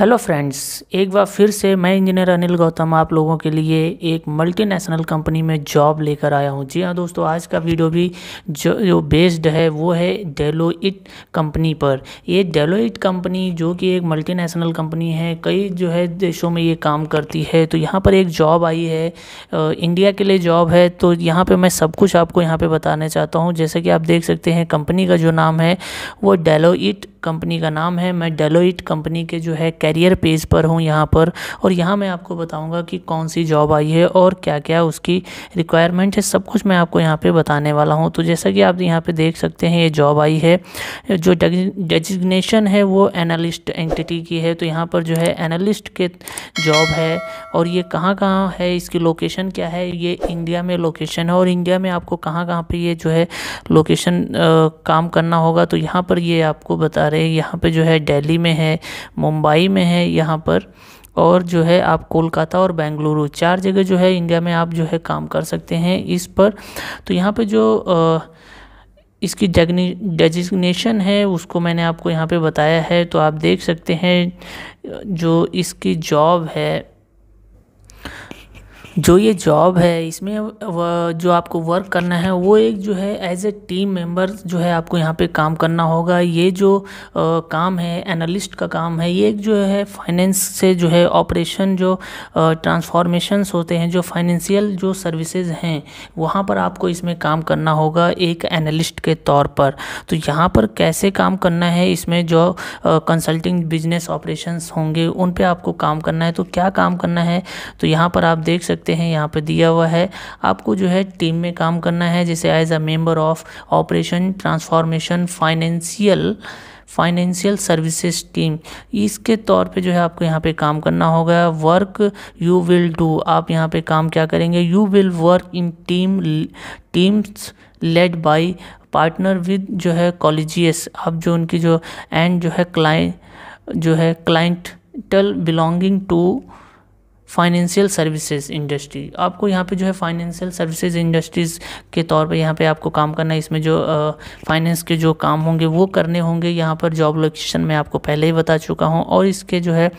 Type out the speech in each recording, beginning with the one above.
hello friends एक बार फिर से मैं इंजीनियर अनिल गौतम आप लोगों के लिए एक मल्टीनेशनल कंपनी में जॉब लेकर आया हूं जी हां दोस्तों आज का वीडियो भी जो जो बेस्ड है वो है डेलोइट कंपनी पर ये डेलोइट कंपनी जो कि एक मल्टीनेशनल कंपनी है कई जो है देशों में ये काम करती है तो यहाँ पर एक जॉब आई है इंडिया के लिए जॉब है तो यहाँ पर मैं सब कुछ आपको यहाँ पर बताना चाहता हूँ जैसे कि आप देख सकते हैं कंपनी का जो नाम है वो डेलोइट कंपनी का नाम है मैं डेलोइट कंपनी के जो है करियर पेज पर हूँ यहाँ पर और यहाँ मैं आपको बताऊँगा कि कौन सी जॉब आई है और क्या क्या उसकी रिक्वायरमेंट है सब कुछ मैं आपको यहाँ पर बताने वाला हूँ तो जैसा कि आप यहाँ पर देख सकते हैं ये जॉब आई है जो डेजिग्नेशन है वो एनालिस्ट एंटिटी की है तो यहाँ पर जो है एनालिस्ट के जॉब है और ये कहाँ कहाँ है इसकी लोकेशन क्या है ये इंडिया में लोकेशन है और इंडिया में आपको कहाँ कहाँ पे ये जो है लोकेशन काम करना होगा तो यहाँ पर ये आपको बता रहे हैं यहाँ पे जो है दिल्ली में है मुंबई में में है यहाँ पर और जो है आप कोलकाता और बेंगलुरु चार जगह जो है इंडिया में आप जो है काम कर सकते हैं इस पर तो यहाँ पे जो इसकी डेजिग्नेशन है उसको मैंने आपको यहाँ पे बताया है तो आप देख सकते हैं जो इसकी जॉब है जो ये जॉब है इसमें जो आपको वर्क करना है वो एक जो है एज ए टीम मेंबर जो है आपको यहाँ पे काम करना होगा ये जो आ, काम है एनालिस्ट का काम है ये एक जो है फाइनेंस से जो है ऑपरेशन जो ट्रांसफॉर्मेशंस होते हैं जो फाइनेंशियल जो सर्विसेज हैं वहाँ पर आपको इसमें काम करना होगा एक एनालिस्ट के तौर पर तो यहाँ पर कैसे काम करना है इसमें जो कंसल्टिंग बिजनेस ऑपरेशंस होंगे उन पर आपको काम करना है तो क्या काम करना है तो यहाँ पर आप देख सकते सकते हैं यहाँ पर दिया हुआ है आपको जो है टीम में काम करना है जैसे as a member of operation transformation financial financial services team इसके तौर पे जो है आपको यहाँ पे काम करना होगा वर्क यू विल डू आप यहाँ पे काम क्या करेंगे you will work in team teams led by partner with जो है कॉलेजियस आप जो उनकी जो एंड जो है क्लाइंट जो है clientele belonging to financial services industry आपको यहाँ पे जो है फाइनेंशियल सर्विसेज इंडस्ट्रीज़ के तौर पे यहाँ पे आपको काम करना है इसमें जो फाइनेंस के जो काम होंगे वो करने होंगे यहाँ पर जॉब लोकेशन मैं आपको पहले ही बता चुका हूँ और इसके जो है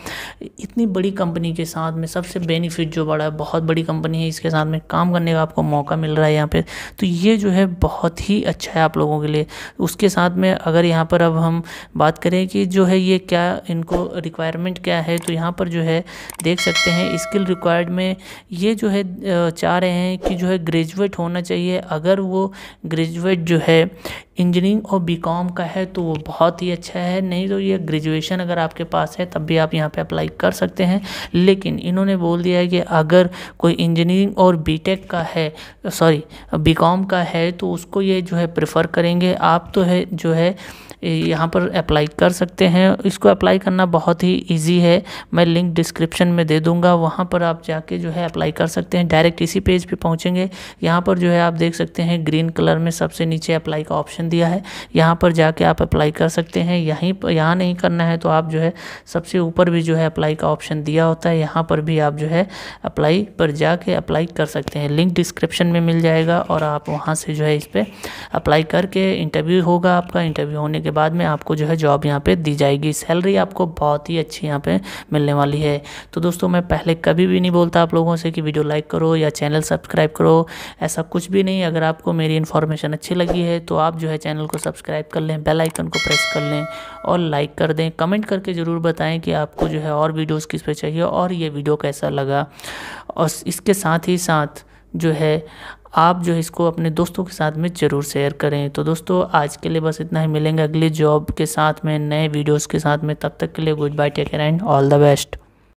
इतनी बड़ी कंपनी के साथ में सबसे बेनिफिट जो बड़ा है बहुत बड़ी कंपनी है इसके साथ में काम करने का आपको मौका मिल रहा है यहाँ पर तो ये जो है बहुत ही अच्छा है आप लोगों के लिए उसके साथ में अगर यहाँ पर अब हम बात करें कि जो है ये क्या इनको रिक्वायरमेंट क्या है तो यहाँ पर जो है देख सकते हैं स्किल रिक्वायर्ड में ये जो है चाह रहे हैं कि जो है ग्रेजुएट होना चाहिए अगर वो ग्रेजुएट जो है इंजीनियरिंग और बीकॉम का है तो वो बहुत ही अच्छा है नहीं तो ये ग्रेजुएशन अगर आपके पास है तब भी आप यहाँ पे अप्लाई कर सकते हैं लेकिन इन्होंने बोल दिया है कि अगर कोई इंजीनियरिंग और बीटेक का है सॉरी बीकॉम का है तो उसको ये जो है प्रेफर करेंगे आप तो है जो है यहाँ पर अप्लाई कर सकते हैं इसको अप्लाई करना बहुत ही ईजी है मैं लिंक डिस्क्रिप्शन में दे दूँगा वहाँ पर आप जाके जो है अप्लाई कर सकते हैं डायरेक्ट इसी पेज पे पहुँचेंगे यहाँ पर जो है आप देख सकते हैं ग्रीन कलर में सबसे नीचे अप्लाई का ऑप्शन दिया है यहाँ पर जाके आप अप्लाई कर सकते हैं यहीं पर यहाँ नहीं करना है तो आप जो है सबसे ऊपर भी जो है अप्लाई का ऑप्शन दिया होता है यहाँ पर भी आप जो है अप्लाई पर जाके अप्लाई कर सकते हैं लिंक डिस्क्रिप्शन में मिल जाएगा और आप वहाँ से जो है इस पर अप्लाई करके इंटरव्यू होगा आपका इंटरव्यू होने के के बाद में आपको जो है जॉब यहाँ पे दी जाएगी सैलरी आपको बहुत ही अच्छी यहाँ पे मिलने वाली है तो दोस्तों मैं पहले कभी भी नहीं बोलता आप लोगों से कि वीडियो लाइक करो या चैनल सब्सक्राइब करो ऐसा कुछ भी नहीं अगर आपको मेरी इन्फॉर्मेशन अच्छी लगी है तो आप जो है चैनल को सब्सक्राइब कर लें बेल आइकन को प्रेस कर लें और लाइक कर दें कमेंट करके ज़रूर बताएं कि आपको जो है और वीडियोज़ किस पे चाहिए और ये वीडियो कैसा लगा और इसके साथ ही साथ जो है आप जो है इसको अपने दोस्तों के साथ में ज़रूर शेयर करें तो दोस्तों आज के लिए बस इतना ही मिलेंगे अगले जॉब के साथ में नए वीडियोस के साथ में तब तक के लिए good bye take and all the best